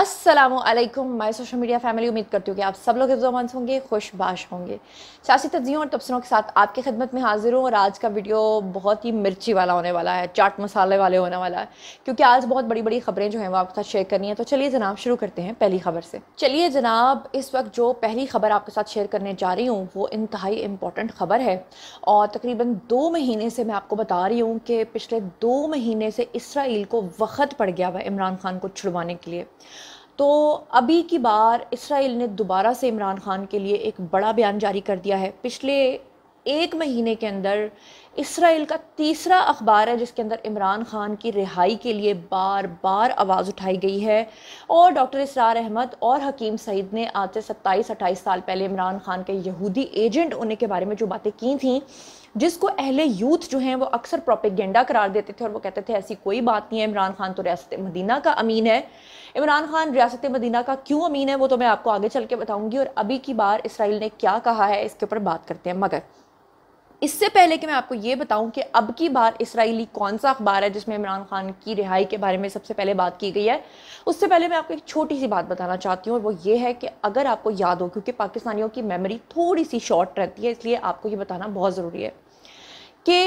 Aslam my social media family उम्मीद करती हूँ कि आप सब लोग हिफ्जमान होंगे खुशबाश होंगे सियासी तजियों और तबसरों के साथ आपकी खिदमत में हाजिर हूँ और आज का वीडियो बहुत ही मिर्ची वाला होने वाला है चाट मसाले वाले होने वाला है क्योंकि आज बहुत बड़ी बड़ी खबरें जो हैं वो आपके साथ शेयर करनी है तो चलिए जनाब शुरू करते हैं पहली खबर से चलिए जनाब इस वक्त जो पहली खबर आपके साथ शेयर करने जा रही हूँ वो इंतहाई इम्पॉर्टेंट खबर है और तकरीबन दो महीने से मैं आपको बता रही हूँ कि पिछले दो महीने से इसराइल को वक्त पड़ गया हुआ इमरान खान को छुड़वाने के लिए तो अभी की बार इसराइल ने दोबारा से इमरान खान के लिए एक बड़ा बयान जारी कर दिया है पिछले एक महीने के अंदर इसराइल का तीसरा अखबार है जिसके अंदर इमरान खान की रिहाई के लिए बार बार आवाज़ उठाई गई है और डॉक्टर इसरार अहमद और हकीम सईद ने आज से सत्ताईस अट्ठाईस साल पहले इमरान खान के यहूदी एजेंट होने के बारे में जो बातें की थी जिसको अहले यूथ जो हैं वो अक्सर प्रोपेगेंडा करार देते थे और वो कहते थे ऐसी कोई बात नहीं है इमरान खान तो रियासत मदीना का अमीन है इमरान खान रियासत मदीना का क्यों अमीन है वो तो मैं आपको आगे चल के बताऊंगी और अभी की बार इसराइल ने क्या कहा है इसके ऊपर बात करते हैं मगर इससे पहले कि मैं आपको ये बताऊं कि अब की बार इसराइली कौन सा अखबार है जिसमें इमरान खान की रिहाई के बारे में सबसे पहले बात की गई है उससे पहले मैं आपको एक छोटी सी बात बताना चाहती हूँ और वो ये है कि अगर आपको याद हो क्योंकि पाकिस्तानियों की मेमोरी थोड़ी सी शॉर्ट रहती है इसलिए आपको ये बताना बहुत ज़रूरी है कि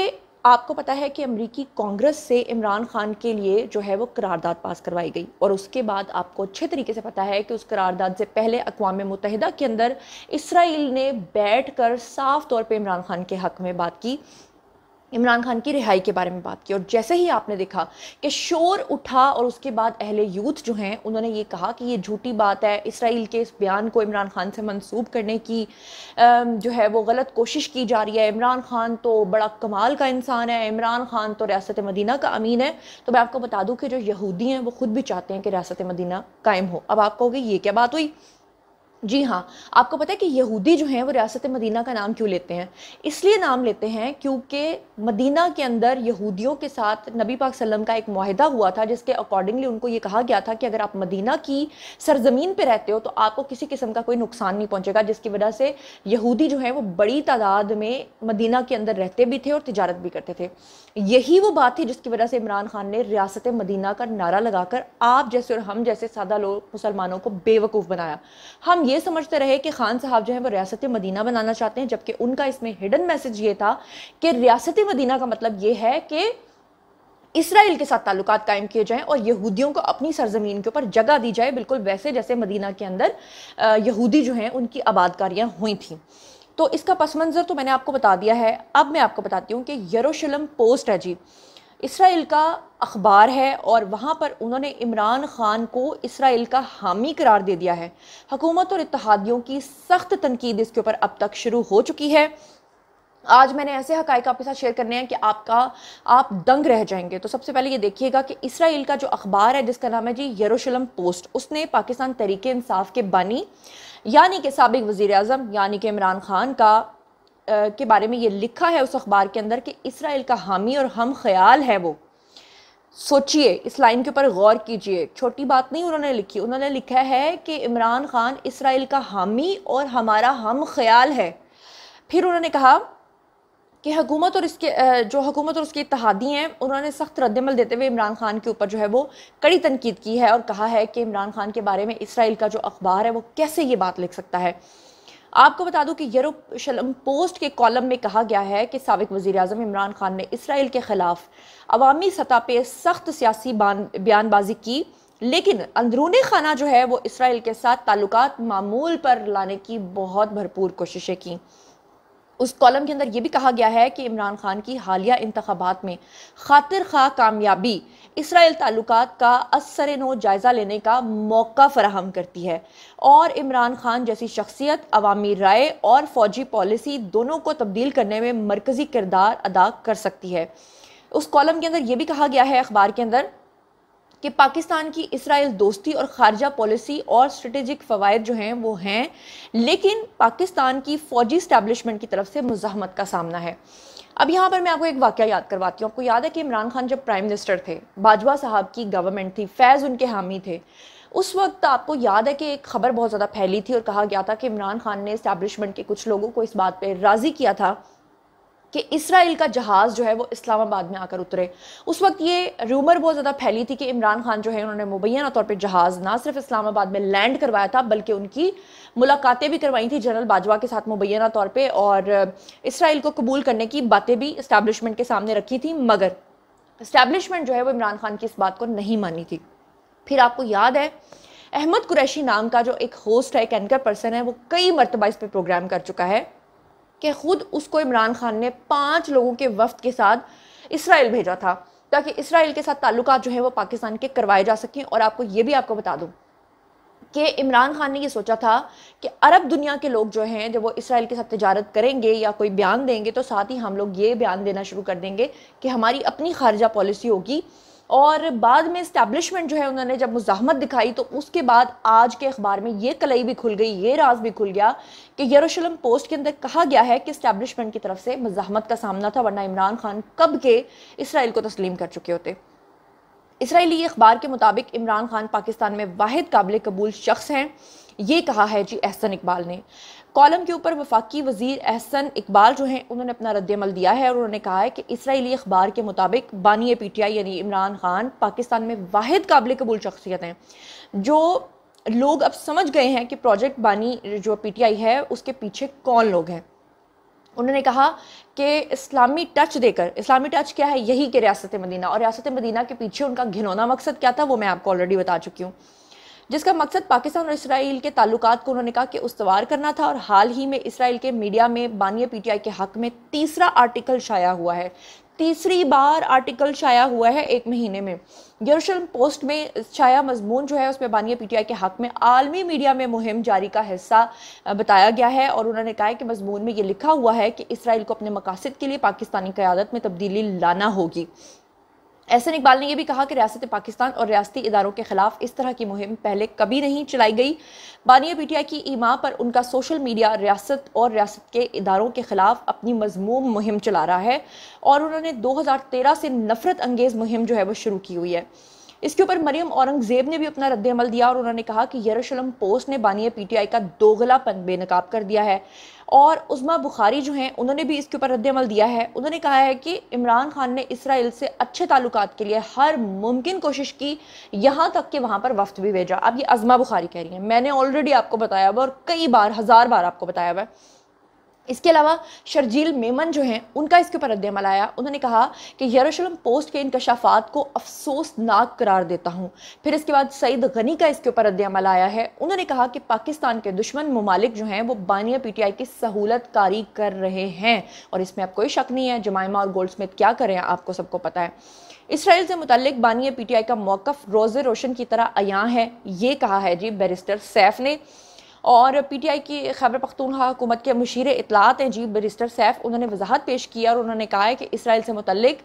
आपको पता है कि अमरीकी कांग्रेस से इमरान खान के लिए जो है वो करारदाद पास करवाई गई और उसके बाद आपको अच्छे तरीके से पता है कि उस करारदाद से पहले अकवा मुतहदा के अंदर इसराइल ने बैठ कर साफ तौर पर इमरान खान के हक में बात की इमरान खान की रिहाई के बारे में बात की और जैसे ही आपने देखा कि शोर उठा और उसके बाद अहले यूथ जो हैं उन्होंने ये कहा कि ये झूठी बात है इसराइल के इस बयान को इमरान खान से मंसूब करने की जो है वो गलत कोशिश की जा रही है इमरान खान तो बड़ा कमाल का इंसान है इमरान खान तो रियासत मदीना का अमीन है तो मैं आपको बता दूँ कि जो यहूदी हैं वो खुद भी चाहते हैं कि रियासत मदीना कायम हो अब आप कहोगे ये क्या बात हुई जी हाँ आपको पता है कि यहूदी जो हैं वो रियासत मदीना का नाम क्यों लेते हैं इसलिए नाम लेते हैं क्योंकि मदीना के अंदर यहूदियों के साथ नबी पाक सल्लम का एक माहिदा हुआ था जिसके अकॉर्डिंगली उनको ये कहा गया था कि अगर आप मदीना की सरजमीन पर रहते हो तो आपको किसी किस्म का कोई नुकसान नहीं पहुँचेगा जिसकी वजह से यहूदी जो है वो बड़ी तादाद में मदीना के अंदर रहते भी थे और तजारत भी करते थे यही वो बात थी जिसकी वजह से इमरान खान ने रियासत मदीना का नारा लगाकर आप जैसे और हम जैसे सादा लोग मुसलमानों को बेवकूफ़ बनाया हम ये ये समझते रहे कि खान साहब जो है वो रियासत मदीना बनाना चाहते हैं जबकि उनका इसमें हिडन मैसेज ये था कि रियासत मदीना का मतलब ये है कि इसराइल के साथ ताल्लुक कायम किए जाएं और यहूदियों को अपनी सरजमीन के ऊपर जगह दी जाए बिल्कुल वैसे जैसे मदीना के अंदर यहूदी जो हैं उनकी आबादकारियाँ हुई थी तो इसका पस मंज़र तो मैंने आपको बता दिया है अब मैं आपको बताती हूँ कि यरूशलेम पोस्ट है जी इसराइल का अखबार है और वहाँ पर उन्होंने इमरान ख़ान को इसराइल का हामी करार दे दिया है हकूमत और इतिहादियों की सख्त तनकीद इसके ऊपर अब तक शुरू हो चुकी है आज मैंने ऐसे हक आपके साथ शेयर करने हैं कि आपका आप दंग रह जाएंगे तो सबसे पहले ये देखिएगा कि इसराइल का जो अखबार है जिसका नाम है जी यरूशलम पोस्ट उसने पाकिस्तान तरीके इंसाफ के बानी यानी कि सबक वज़ी अजम यानी कि इमरान खान का के बारे में ये लिखा है उस अखबार के अंदर कि इसराइल का हामी और हम ख्याल है वो सोचिए इस लाइन के ऊपर गौर कीजिए छोटी बात नहीं उन्होंने लिखी उन्होंने लिखा है कि इमरान खान इसराइल का हामी और हमारा हम ख्याल है फिर उन्होंने कहा कि हकूमत और इसके जो हकूमत और उसके इतिहादी हैं उन्होंने सख्त रद्दमल देते हुए इमरान खान के ऊपर जो है वो कड़ी तनकीद की है और कहा है कि इमरान खान के बारे में इसराइल का जो अखबार है वो कैसे ये बात लिख सकता है आपको बता दूं कि यरूशलम पोस्ट के कॉलम में कहा गया है कि सबक वज़ी अजम इमरान खान ने इसराइल के ख़िलाफ़ अवामी सतह पर सख्त सियासी बयानबाजी की लेकिन अंदरूनी खाना जो है वो इसराइल के साथ ताल्लुक मामूल पर लाने की बहुत भरपूर कोशिशें की उस कॉलम के अंदर ये भी कहा गया है कि इमरान खान की हालिया इंतबात में खातिर खा कामयाबी इसराइल ताल्लुक का असर नो जायज़ा लेने का मौका फराहम करती है और इमरान खान जैसी शख्सियत अवामी राय और फौजी पॉलिसी दोनों को तब्दील करने में मरकज़ी किरदार अदा कर सकती है उस कॉलम के अंदर ये भी कहा गया है अखबार के अंदर कि पाकिस्तान की इसराइल दोस्ती और खारजा पॉलिसी और स्ट्रेटेजिक फ़वाद जो हैं वो हैं लेकिन पाकिस्तान की फ़ौजी इस्टेबलिशमेंट की तरफ से मुजामत का सामना है अब यहाँ पर मैं आपको एक वाक्य याद करवाती हूँ आपको याद है कि इमरान खान जब प्राइम मिनिस्टर थे बाजवा साहब की गवर्नमेंट थी फैज़ उनके हामी थे उस वक्त आपको याद है कि एक खबर बहुत ज़्यादा फैली थी और कहा गया था कि इमरान खान ने इस्टेबलिशमेंट के कुछ लोगों को इस बात पर राज़ी किया था कि इसराइल का जहाज़ जो है वो इस्लामाबाद में आकर उतरे उस वक्त ये रूमर बहुत ज़्यादा फैली थी कि इमरान खान जो है उन्होंने मुबैना तौर पर जहाज़ ना सिर्फ इस्लामाबाद में लैंड करवाया था बल्कि उनकी मुलाकातें भी करवाई थी जनरल बाजवा के साथ मुबैना तौर पर और इसराइल को कबूल करने की बातें भी इस्टेबलिशमेंट के सामने रखी थी मगर इस्टेबलिशमेंट जो है वो इमरान खान की इस बात को नहीं मानी थी फिर आपको याद है अहमद कुरैशी नाम का जो एक होस्ट है एक एंकर पर्सन है वो कई मरतबा इस पर प्रोग्राम कर चुका है कि ख़ुद उसको इमरान खान ने पाँच लोगों के वफद के साथ इसराइल भेजा था ताकि इसराइल के साथ ताल्लुक जो है वो पाकिस्तान के करवाए जा सकें और आपको ये भी आपको बता दूँ कि इमरान खान ने ये सोचा था कि अरब दुनिया के लोग जो हैं जब वो इसराइल के साथ तजारत करेंगे या कोई बयान देंगे तो साथ ही हम लोग ये बयान देना शुरू कर देंगे कि हमारी अपनी खारजा पॉलिसी होगी और बाद में इस्टेब्लिशमेंट जो है उन्होंने जब मुजामत दिखाई तो उसके बाद आज के अखबार में ये कलई भी खुल गई ये राज भी खुल गया कि यरूशलम पोस्ट के अंदर कहा गया है कि इस्टेब्लिशमेंट की तरफ से मुजामत का सामना था वरना इमरान खान कब के इसराइल को तस्लीम कर चुके होते इसराइली अखबार के मुताबिक इमरान खान पाकिस्तान में वाद काबिल कबूल शख्स हैं ये कहा है जी एहसन इकबाल ने कॉलम के ऊपर वफाकी वजीर अहसन इकबाल जो हैं उन्होंने अपना रद्दमल दिया है और उन्होंने कहा है कि इसराइली अखबार के मुताबिक बानी पी टी आई यानी इमरान खान पाकिस्तान में वाद काबिल कबूल शख्सियत हैं जो लोग अब समझ गए हैं कि प्रोजेक्ट बानी जो पी टी आई है उसके पीछे कौन लोग हैं उन्होंने कहा कि इस्लामी टच देकर इस्लामी टच क्या है यही कि रियासत मदीना और रियासत मदीना के पीछे उनका घिनौना मकसद क्या था वो मैं आपको ऑलरेडी बता चुकी हूँ जिसका मकसद पाकिस्तान और इसराइल के ताल्लुक को उन्होंने कहा कि उसवार करना था और हाल ही में इसराइल के मीडिया में बानिया पीटीआई के हक में तीसरा आर्टिकल शाया हुआ है तीसरी बार आर्टिकल शाया हुआ है एक महीने में यरूशलम पोस्ट में शाया मजमून जो है उसमें बानिया पीटीआई के हक में आलमी मीडिया में मुहिम जारी का हिस्सा बताया गया है और उन्होंने कहा है कि मजमून में ये लिखा हुआ है कि इसराइल को अपने मकासद के लिए पाकिस्तानी क़्यादत में तब्दीली लाना होगी एहसन इकबाल ने यह भी कहा कि रियासत पाकिस्तान और रियाती इदारों के खिलाफ इस तरह की मुहिम पहले कभी नहीं चलाई गई बानिया पीटीआई की ईमा पर उनका सोशल मीडिया रियासत और रियासत के इदारों के खिलाफ अपनी मजमूम मुहिम चला रहा है और उन्होंने 2013 से नफरत अंगेज़ मुहिम जो है वो शुरू की हुई है इसके ऊपर मरियम औरंगजेब ने भी अपना रद्दमल दिया और उन्होंने कहा कि यरूशलम पोस्ट ने बानिया पीटीआई का दोगलापन बेनकाब कर दिया है और उजमा बुखारी जो हैं उन्होंने भी इसके ऊपर रद्दमल दिया है उन्होंने कहा है कि इमरान खान ने इसराइल से अच्छे ताल्लुक के लिए हर मुमकिन कोशिश की यहाँ तक कि वहाँ पर वफ्त भी भेजा अब ये अजमा बुखारी कह रही हैं मैंने ऑलरेडी आपको बताया हुआ और कई बार हज़ार बार आपको बताया हुआ है इसके अलावा शर्जील मेमन जो हैं उनका इसके ऊपर रद्दमल आया उन्होंने कहा कि यरूशलम पोस्ट के इनकशाफात को अफसोसनाक करार देता हूँ फिर इसके बाद सईद गनी का इसके ऊपर रद्दमल आया है उन्होंने कहा कि पाकिस्तान के दुश्मन ममालिक जो हैं वो बानिया पी टी आई की सहूलत कारी कर रहे हैं और इसमें अब कोई शक नहीं है जमायमा और गोल्ड स्मिथ क्या करें आपको सबको पता है इसराइल से मुतलिक बानिया पी टी आई का मौक़ रोज़ रोशन की तरह अयाँ है ये कहा है जी बैरिस्टर सैफ ने और पी टी आई की खैबर पखतूनखा हुकूमत के मशीर इतलात हैं जी बरिस्टर सैफ उन्होंने वजाहत पेश की और उन्होंने कहा है कि इसराइल से मुतलक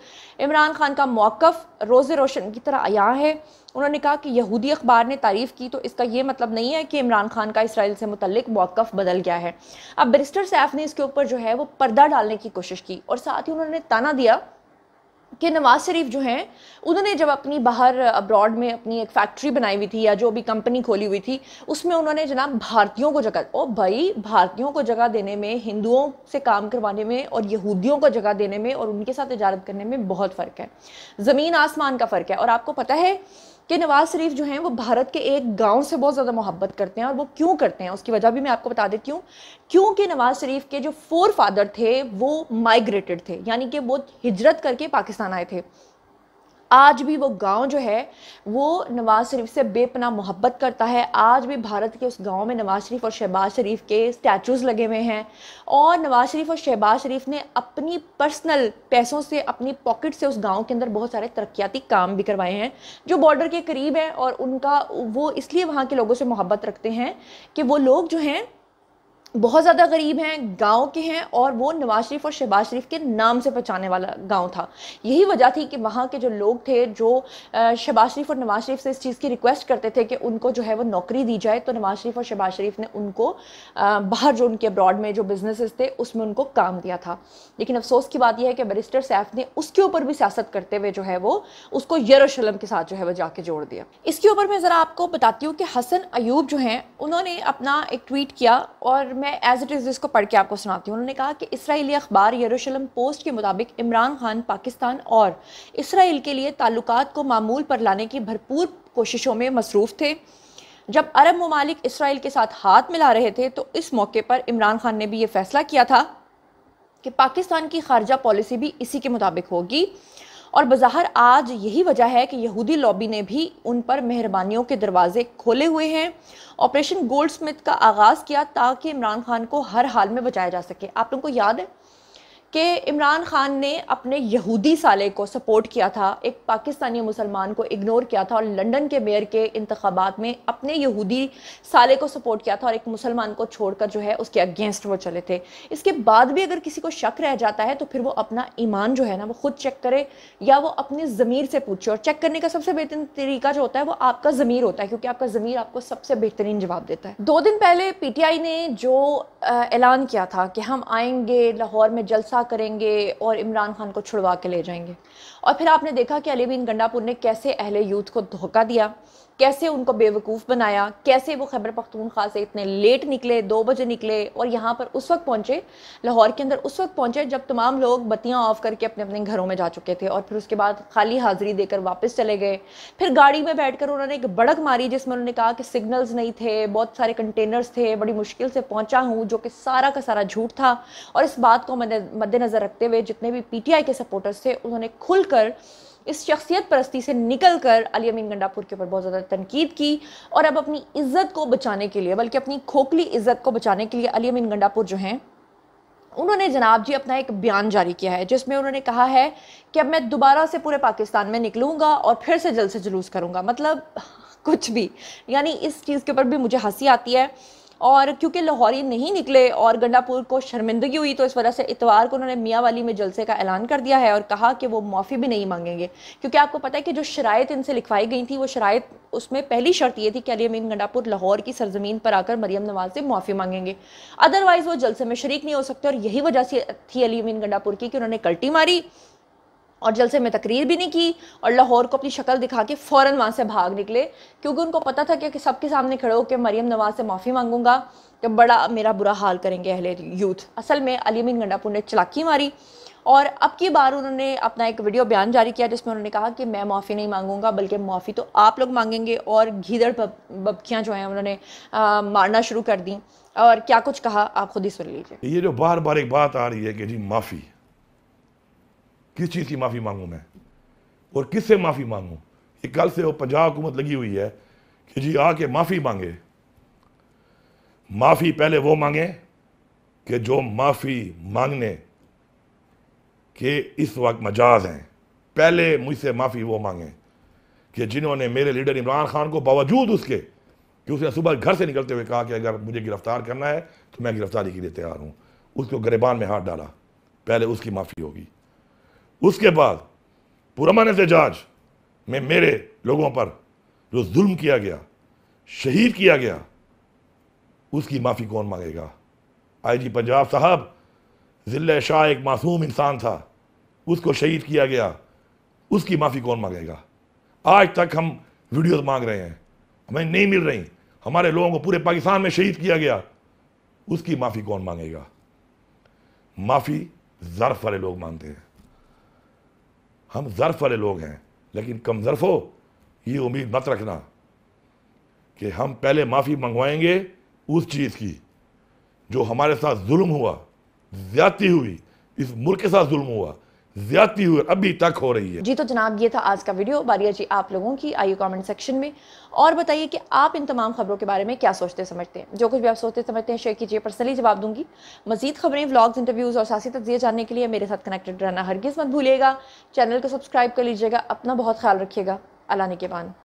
इमरान खान का मौक़ रोज़ रोशन की तरह आया है उन्होंने कहा कि यहूदी अखबार ने तारीफ़ की तो इसका यह मतलब नहीं है कि इमरान खान का इसराइल से मुतलक मौक़ बदल गया है अब बरिस्टर सैफ ने इसके ऊपर जो है वो पर्दा डालने की कोशिश की और साथ ही उन्होंने ताना दिया कि नवाज़ शरीफ जो हैं उन्होंने जब अपनी बाहर अब्रॉड में अपनी एक फैक्ट्री बनाई हुई थी या जो भी कंपनी खोली हुई थी उसमें उन्होंने जनाब भारतीयों को जगह ओ भाई भारतीयों को जगह देने में हिंदुओं से काम करवाने में और यहूदियों को जगह देने में और उनके साथ इजारत करने में बहुत फ़र्क है ज़मीन आसमान का फ़र्क है और आपको पता है कि नवाज शरीफ जो हैं वो भारत के एक गांव से बहुत ज़्यादा मोहब्बत करते हैं और वो क्यों करते हैं उसकी वजह भी मैं आपको बता देती हूँ क्योंकि नवाज शरीफ के जो फोर फादर थे वो माइग्रेटेड थे यानी कि वो हिजरत करके पाकिस्तान आए थे आज भी वो गांव जो है वो नवाज़ शरीफ से बेपना मोहब्बत करता है आज भी भारत के उस गांव में नवाज़ शरीफ और शहबाज शरीफ के स्टैचूज़ लगे हुए हैं और नवाज़ शरीफ और शहबाज शरीफ ने अपनी पर्सनल पैसों से अपनी पॉकेट से उस गाँव के अंदर बहुत सारे तरक्याती काम भी करवाए हैं जो बॉर्डर के करीब हैं और उनका वो इसलिए वहाँ के लोगों से मोहब्बत रखते हैं कि वो लोग जो हैं बहुत ज़्यादा गरीब हैं गांव के हैं और वो नवाज शरीफ और शहबाज शरीफ के नाम से पहचाने वाला गांव था यही वजह थी कि वहाँ के जो लोग थे जो शहबाज शरीफ और नवाज शरीफ से इस चीज़ की रिक्वेस्ट करते थे कि उनको जो है वो नौकरी दी जाए तो नवाज शरीफ और शहबाज शरीफ ने उनको बाहर जो उनके अब्रॉड में जो बिज़नेसेस थे उसमें उनको काम दिया था लेकिन अफसोस की बात यह है कि बरिस्टर सैफ ने उसके ऊपर भी सियासत करते हुए जो है वो उसको यरूशलम के साथ जो है वो जाके जोड़ दिया इसके ऊपर मैं ज़रा आपको बताती हूँ कि हसन अयूब जो हैं उन्होंने अपना एक ट्वीट किया और मैं एज़ इट इज़ इसको पढ़ के आपको सुनाती हूँ उन्होंने कहा कि इसराइली अखबार यरूशलम पोस्ट के मुताबिक इमरान खान पाकिस्तान और इसराइल के लिए ताल्लुक को मामूल पर लाने की भरपूर कोशिशों में मसरूफ़ थे जब अरब ममालिक इसराइल के साथ हाथ मिला रहे थे तो इस मौके पर इमरान खान ने भी ये फैसला किया था कि पाकिस्तान की खारजा पॉलिसी भी इसी के मुताबिक होगी और बज़ाहर आज यही वजह है कि यहूदी लॉबी ने भी उन पर मेहरबानियों के दरवाजे खोले हुए हैं ऑपरेशन गोल्ड स्मिथ का आगाज़ किया ताकि इमरान खान को हर हाल में बचाया जा सके आप लोगों को याद है कि इमरान खान ने अपने यहूदी साले को सपोर्ट किया था एक पाकिस्तानी मुसलमान को इग्नोर किया था और लंदन के मेयर के इंतबात में अपने यहूदी साले को सपोर्ट किया था और एक मुसलमान को छोड़कर जो है उसके अगेंस्ट वो चले थे इसके बाद भी अगर किसी को शक रह जाता है तो फिर वो अपना ईमान जो है ना वो खुद चेक करे या वो अपने ज़मीर से पूछे और चेक करने का सबसे बेहतरीन तरीका जो होता है वो आपका ज़मीर होता है क्योंकि आपका ज़मीर आपको सबसे बेहतरीन जवाब देता है दो दिन पहले पी टी आई ने जो ऐलान किया था कि हम आएँगे लाहौर में जलसा रिहा करेंगे और इमरान खान को छुड़वा के ले जाएंगे और फिर आपने देखा कि अली बिन गंडापुर ने कैसे अहले यूथ को धोखा दिया कैसे उनको बेवकूफ़ बनाया कैसे वो खैबर पख्तूनख्वा से इतने लेट निकले दो बजे निकले और यहाँ पर उस वक्त पहुँचे लाहौर के अंदर उस वक्त पहुँचे जब तमाम लोग बत्तियाँ ऑफ करके अपने अपने घरों में जा चुके थे और फिर उसके बाद खाली हाज़िरी देकर वापस चले गए फिर गाड़ी में बैठ उन्होंने एक बड़क मारी जिसमें उन्होंने कहा कि सिग्नल्स नहीं थे बहुत सारे कंटेनर्स थे बड़ी मुश्किल से पहुँचा हूँ जो कि सारा का सारा झूठ था और इस बात को मद्देनज़र रखते हुए जितने भी पी के सपोर्टर्स थे उन्होंने खुलकर इस शख्सियत परस्ती से निकल कर अली अमीन गंडापुर के ऊपर बहुत ज़्यादा तनकीद की और अब अपनी इज़्ज़त को बचाने के लिए बल्कि अपनी खोखली इज़्ज़त को बचाने के लिए अली अमीन गंडापुर जो हैं उन्होंने जनाब जी अपना एक बयान जारी किया है जिसमें उन्होंने कहा है कि अब मैं दोबारा से पूरे पाकिस्तान में निकलूँगा और फिर से जल से जुलूस करूँगा मतलब कुछ भी यानी इस चीज़ के ऊपर भी मुझे हंसी आती है और क्योंकि लाहौरी नहीं निकले और गंडापुर को शर्मिंदगी हुई तो इस वजह से इतवार को उन्होंने मियाँ वाली में जलसे का ऐलान कर दिया है और कहा कि वो माफ़ी भी नहीं मांगेंगे क्योंकि आपको पता है कि जो शराय इनसे लिखवाई गई थी वो शराय उसमें पहली शर्त ये थी कि अली अमीन गंडापुर लाहौर की सरजमीन पर आकर मरियम नवाज से माफ़ी मांगेंगे अदरवाइज़ वो जलसे में शरीक नहीं हो सकते और यही वजह से थी अली अमीन गंडापुर की कि उन्होंने कल्टी मारी और जलसे में तकरीर भी नहीं की और लाहौर को अपनी शक्ल दिखा के फ़ौर वहाँ से भाग निकले क्योंकि उनको पता था कि सबके सामने खड़े होकर मरीम नवाज से माफ़ी मांगूंगा तो बड़ा मेरा बुरा हाल करेंगे अहले यूथ असल में अलीमिन गंडापुर ने चलाकी मारी और अब की बार उन्होंने अपना एक वीडियो बयान जारी किया जिसमें उन्होंने कहा कि मैं माफ़ी नहीं मांगूंगा बल्कि माफ़ी तो आप लोग मांगेंगे और घीदड़ बबकियाँ जो हैं उन्होंने मारना शुरू कर दी और क्या कुछ कहा आप खुद ही सुन लीजिए ये जो बार बार एक बात आ रही है कि जी माफ़ी किस चीज़ की माफ़ी मांगूँ मैं और किस से माफ़ी मांगू ये कल से वो पंजाब हुकूमत लगी हुई है कि जी आके माफ़ी मांगे माफ़ी पहले वो मांगे कि जो माफ़ी मांगने के इस वक्त मजाज हैं पहले मुझसे माफ़ी वो मांगे कि जिन्होंने मेरे लीडर इमरान खान को बावजूद उसके कि उसने सुबह घर से निकलते हुए कहा कि अगर मुझे गिरफ़्तार करना है तो मैं गिरफ़्तारी के लिए तैयार हूँ उसको गरेबान में हाथ डाला पहले उसकी माफ़ी होगी उसके बाद से एहतजाज में मेरे लोगों पर जो जुल्म किया गया शहीद किया गया उसकी माफ़ी कौन मांगेगा आईजी पंजाब साहब जिले शाह एक मासूम इंसान था उसको शहीद किया गया उसकी माफ़ी कौन मांगेगा आज तक हम वीडियोस मांग रहे हैं हमें नहीं मिल रही हमारे लोगों को पूरे पाकिस्तान में शहीद किया गया उसकी माफ़ी कौन मांगेगा माफ़ी ज़र्फ वाले लोग मांगते हैं हम ज़र्फ वाले लोग हैं लेकिन कम ज़र्फ हो ये उम्मीद मत रखना कि हम पहले माफ़ी मंगवाएंगे उस चीज़ की जो हमारे साथ जुल्म हुआ ज़्यादती हुई इस मुल्क के साथ जुल्म हुआ ज्यादा हुई अभी तक हो रही है जी तो जनाब ये था आज का वीडियो बारिया जी आप लोगों की आइए कमेंट सेक्शन में और बताइए कि आप इन तमाम खबरों के बारे में क्या सोचते समझते हैं जो कुछ भी आप सोचते समझते हैं शेयर कीजिए पर्सनली जवाब दूंगी मजीद खबरें व्लॉग्स इंटरव्यूज़ और सासी तजिए जानने के लिए मेरे साथ कनेक्टेड रहना हरगिज़ मत भूलिएगा चैनल को सब्सक्राइब कर लीजिएगा अपना बहुत ख्याल रखिएगा अला निकेबान